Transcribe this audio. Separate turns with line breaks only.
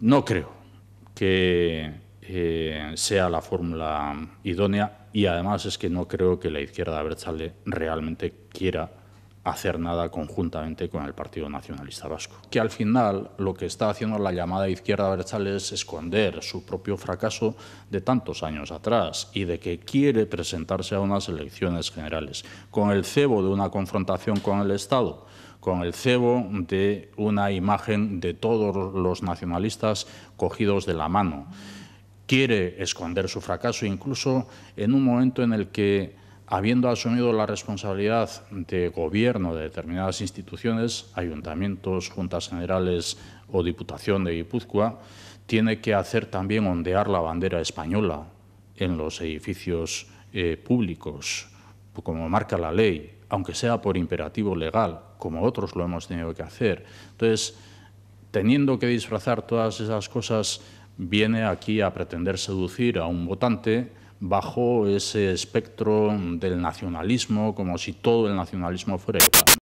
no creo que eh, sea la fórmula idónea y además es que no creo que la izquierda abertzale realmente quiera hacer nada conjuntamente con el Partido Nacionalista Vasco. Que al final lo que está haciendo la llamada izquierda abertzale es esconder su propio fracaso de tantos años atrás y de que quiere presentarse a unas elecciones generales con el cebo de una confrontación con el Estado con el cebo de una imagen de todos los nacionalistas cogidos de la mano. Quiere esconder su fracaso incluso en un momento en el que, habiendo asumido la responsabilidad de gobierno de determinadas instituciones, ayuntamientos, juntas generales o diputación de Guipúzcoa, tiene que hacer también ondear la bandera española en los edificios eh, públicos como marca la ley, aunque sea por imperativo legal, como otros lo hemos tenido que hacer. Entonces, teniendo que disfrazar todas esas cosas, viene aquí a pretender seducir a un votante bajo ese espectro del nacionalismo, como si todo el nacionalismo fuera igual.